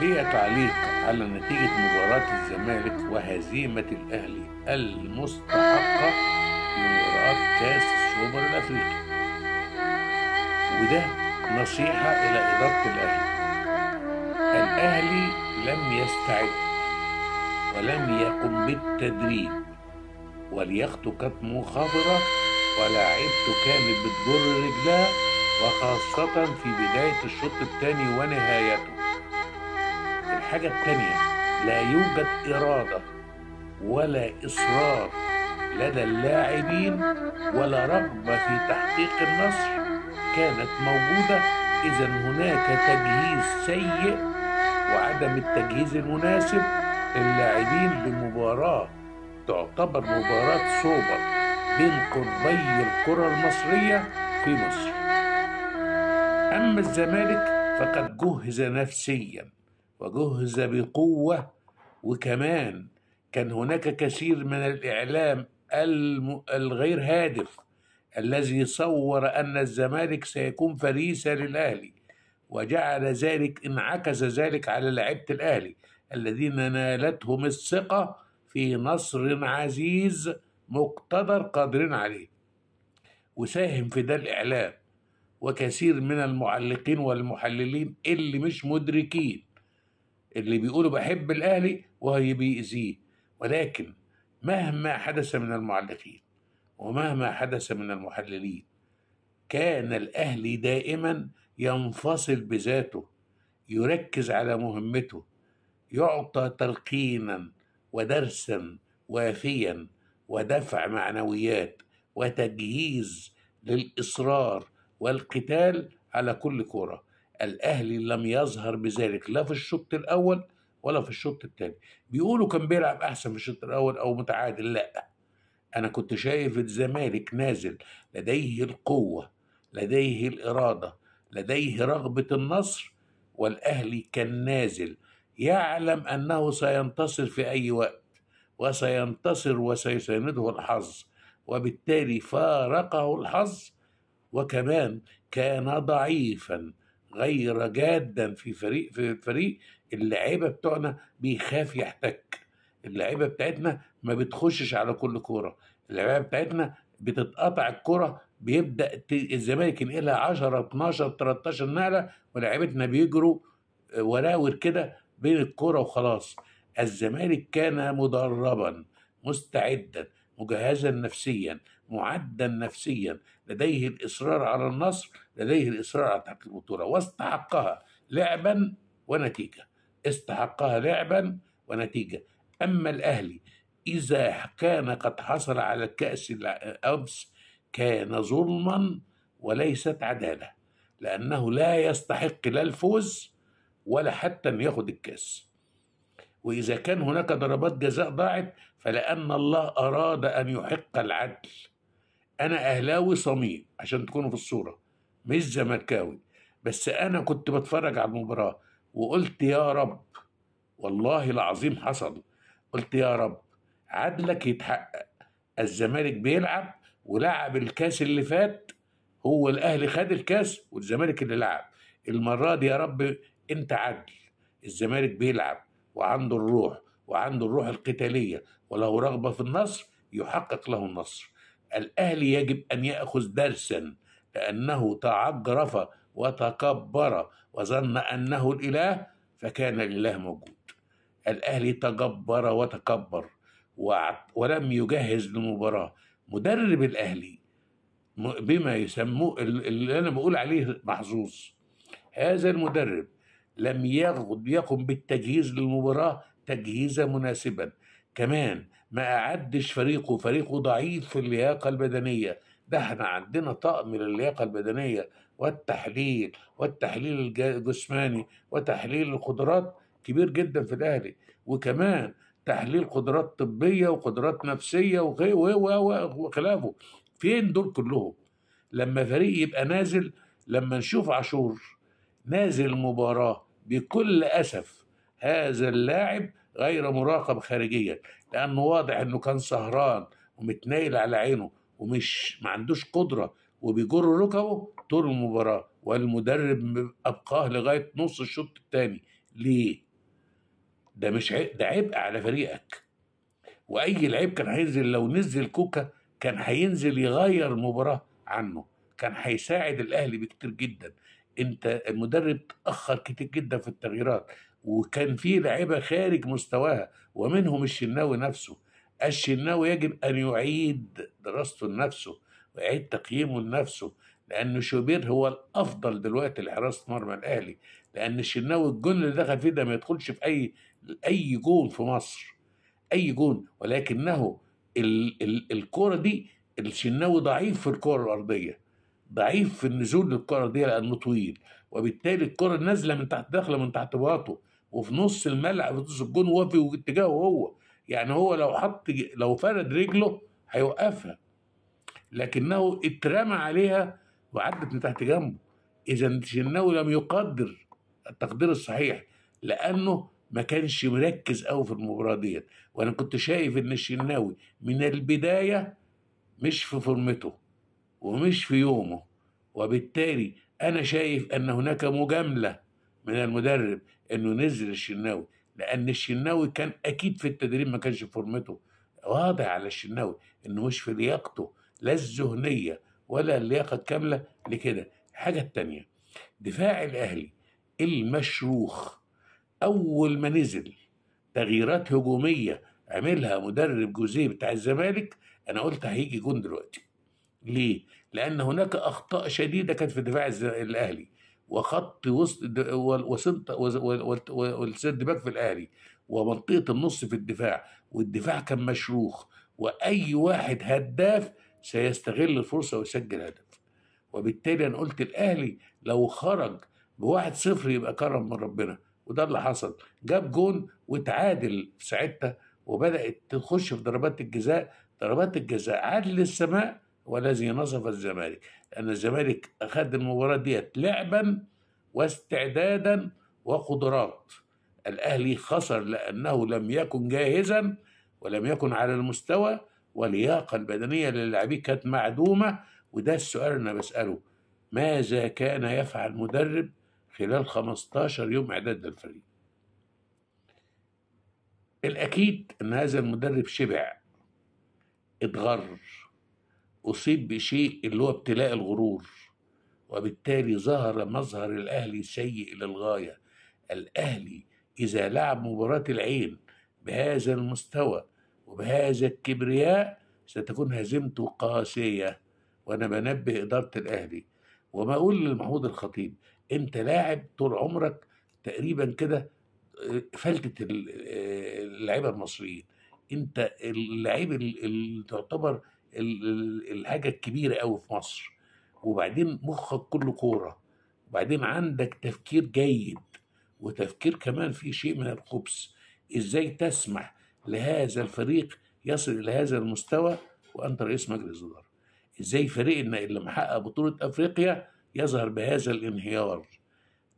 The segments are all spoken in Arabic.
ليه تعليق على نتيجة مباراة الزمالك وهزيمة الأهلي المستحقة لمباراة كأس السوبر الأفريقي وده نصيحة إلى إدارة الأهلي الأهلي لم يستعد ولم يقم بالتدريب واليخت كانت مخابرة ولاعبته كانت بتجر رجلها وخاصة في بداية الشوط الثاني ونهايته الحاجة التانية لا يوجد إرادة ولا إصرار لدى اللاعبين ولا رغبة في تحقيق النصر كانت موجودة إذا هناك تجهيز سيء وعدم التجهيز المناسب اللاعبين لمباراة تعتبر مباراة سوبر بين قطبي الكرة المصرية في مصر أما الزمالك فقد جهز نفسياً وجهز بقوة وكمان كان هناك كثير من الإعلام الغير هادف الذي صور أن الزمالك سيكون فريسة للأهلي وجعل ذلك انعكس ذلك على لعيبة الأهلي الذين نالتهم الثقة في نصر عزيز مقتدر قادر عليه وساهم في ده الإعلام وكثير من المعلقين والمحللين اللي مش مدركين اللي بيقولوا بحب الأهلي وهي بيأذيه ولكن مهما حدث من المعلقين ومهما حدث من المحللين كان الأهلي دائما ينفصل بذاته يركز على مهمته يعطى تلقينا ودرسا وافيا ودفع معنويات وتجهيز للإصرار والقتال على كل كرة الاهلي لم يظهر بذلك لا في الشوط الاول ولا في الشوط الثاني بيقولوا كان بيلعب احسن في الشوط الاول او متعادل لا انا كنت شايف الزمالك نازل لديه القوه لديه الاراده لديه رغبه النصر والاهلي كان نازل يعلم انه سينتصر في اي وقت وسينتصر وسيسانده الحظ وبالتالي فارقه الحظ وكمان كان ضعيفا غير جادا في فريق في فريق اللعيبه بتوعنا بيخاف يحتك اللعيبه بتاعتنا ما بتخشش على كل كوره اللعيبه بتاعتنا بتتقطع الكرة بيبدا الزمالك ينقلها 10 12 13 نقله ولاعيبتنا بيجروا آه، وراور كده بين الكرة وخلاص الزمالك كان مدربا مستعدا مجهزا نفسيا معدا نفسيا لديه الإصرار على النصر لديه الإصرار على تحقيق البطولة واستحقها لعبا ونتيجة استحقها لعبا ونتيجة أما الأهلي إذا كان قد حصل على الكأس أمس كان ظلما وليست عدالة لأنه لا يستحق لا الفوز ولا حتى أن ياخد الكأس وإذا كان هناك ضربات جزاء ضاعت فلأن الله أراد أن يحق العدل أنا أهلاوي صميم عشان تكونوا في الصورة مش زملكاوي بس أنا كنت بتفرج على المباراة وقلت يا رب والله العظيم حصل قلت يا رب عدلك يتحقق الزمالك بيلعب ولعب الكاس اللي فات هو الاهلي خد الكاس والزمالك اللي لعب المره دي يا رب انت عدل الزمالك بيلعب وعنده الروح وعنده الروح القتاليه وله رغبة في النصر يحقق له النصر الأهلي يجب أن يأخذ درسا لأنه تعجرف وتكبر وظن أنه الإله فكان الإله موجود الأهلي تجبر وتكبر ولم يجهز لمباراة مدرب الأهلي بما يسموه اللي أنا بقول عليه محظوظ هذا المدرب لم يقم بالتجهيز للمباراة تجهيزا مناسبا كمان ما أعدش فريقه فريقه ضعيف في اللياقة البدنية ده احنا عندنا طقم للياقة البدنية والتحليل والتحليل الجسماني وتحليل القدرات كبير جدا في الأهلي وكمان تحليل قدرات طبية وقدرات نفسية وخلافه فين دول كلهم لما فريق يبقى نازل لما نشوف عاشور نازل مباراة بكل أسف هذا اللاعب غير مراقب خارجيا لانه واضح انه كان سهران ومتنايل على عينه ومش ما عندوش قدره وبيجر ركبه طول المباراه والمدرب ابقاه لغايه نص الشوط الثاني ليه؟ ده مش عيب ده عبء على فريقك واي لعيب كان هينزل لو نزل كوكا كان هينزل يغير المباراه عنه كان هيساعد الاهلي بكتير جدا انت المدرب تاخر كتير جدا في التغييرات وكان في لعيبه خارج مستواها ومنهم الشناوي نفسه الشناوي يجب ان يعيد دراسته لنفسه ويعيد تقييمه لنفسه لان شوبير هو الافضل دلوقتي لحراسه مرمى الاهلي لان الشناوي الجون اللي دخل فيه ده ما يدخلش في اي اي جون في مصر اي جون ولكنه ال... ال... الكوره دي الشناوي ضعيف في الكره الارضيه ضعيف في النزول للكره دي لانه طويل وبالتالي الكره نازله من تحت داخله من تحت باطه وفي نص الملعب في نص الجون وهو في اتجاهه هو يعني هو لو حط لو فرد رجله هيوقفها لكنه اترمى عليها وعدت من تحت جنبه اذا الشناوي لم يقدر التقدير الصحيح لانه ما كانش مركز قوي في المباراه ديت وانا كنت شايف ان الشناوي من البدايه مش في فورمته ومش في يومه وبالتالي انا شايف ان هناك مجامله من المدرب انه نزل الشناوي لان الشناوي كان اكيد في التدريب ما كانش فورمته واضح على الشناوي انه مش في لياقته لا الذهنيه ولا اللياقه الكامله لكده الحاجه الثانيه دفاع الاهلي المشروخ اول ما نزل تغييرات هجوميه عملها مدرب جوزيه بتاع الزمالك انا قلت هيجي جون دلوقتي ليه؟ لان هناك اخطاء شديده كانت في دفاع الاهلي وخط وسط وسط والسد باك في الاهلي ومنطقه النص في الدفاع والدفاع كان مشروخ واي واحد هداف سيستغل الفرصه ويسجل هدف وبالتالي انا قلت الاهلي لو خرج بواحد صفر يبقى كرم من ربنا وده اللي حصل جاب جون وتعادل ساعتها وبدات تخش في ضربات الجزاء ضربات الجزاء عادل السماء والذي نصف الزمالك أن الزمالك أخذ المباراة ديت لعبا واستعدادا وقدرات الأهلي خسر لأنه لم يكن جاهزا ولم يكن على المستوى واللياقة البدنية للاعبيه كانت معدومة وده السؤال اللي أنا بسأله ماذا كان يفعل مدرب خلال 15 يوم إعداد للفريق الأكيد أن هذا المدرب شبع اتغر أصيب بشيء اللي هو ابتلاء الغرور وبالتالي ظهر مظهر الأهلي سيء للغاية الأهلي إذا لعب مباراة العين بهذا المستوى وبهذا الكبرياء ستكون هزيمته قاسية وأنا بنبه إدارة الأهلي وما أقول لمحمود الخطيب أنت لاعب طول عمرك تقريبا كده آه، فلتت آه، اللعيبة المصريين أنت اللعيب اللي تعتبر الحاجه الكبيره قوي في مصر وبعدين مخك كله كوره وبعدين عندك تفكير جيد وتفكير كمان في شيء من الخبث ازاي تسمح لهذا الفريق يصل الى هذا المستوى وانت رئيس مجلس اداره ازاي فريقنا اللي محقق بطوله افريقيا يظهر بهذا الانهيار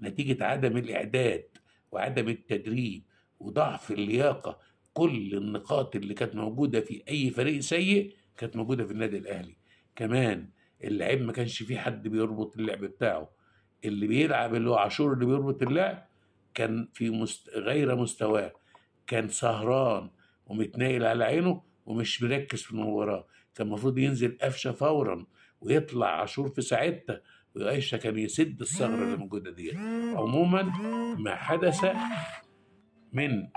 نتيجه عدم الاعداد وعدم التدريب وضعف اللياقه كل النقاط اللي كانت موجوده في اي فريق سيء كانت موجوده في النادي الاهلي كمان اللعيب ما كانش فيه حد بيربط اللعب بتاعه اللي بيلعب اللي هو عاشور اللي بيربط اللعب كان في مست... غير مستواه كان سهران ومتنايل على عينه ومش مركز في المباراه كان المفروض ينزل قفشه فورا ويطلع عاشور في ساعتها وقفشه كان يسد الثغره اللي موجوده دي عموما ما حدث من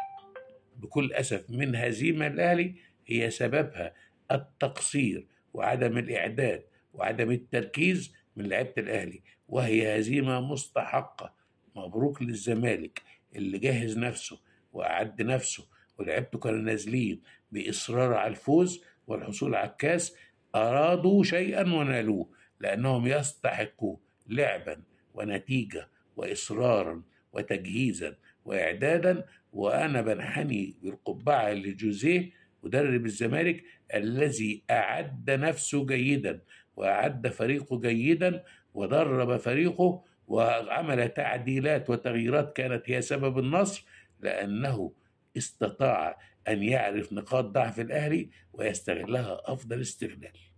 بكل اسف من هزيمه الاهلي هي سببها التقصير وعدم الإعداد وعدم التركيز من لعيبة الأهلي وهي هزيمة مستحقة مبروك للزمالك اللي جهز نفسه وأعد نفسه ولعبته كانوا نازلين بإصرار على الفوز والحصول على الكاس أرادوا شيئا ونالوه لأنهم يستحقوا لعبا ونتيجة وإصرارا وتجهيزا وإعدادا وأنا بنحني بالقبعة لجوزيه مدرب الزمالك الذي أعد نفسه جيدا وأعد فريقه جيدا ودرب فريقه وعمل تعديلات وتغييرات كانت هي سبب النصر لأنه استطاع أن يعرف نقاط ضعف الأهلي ويستغلها أفضل استغلال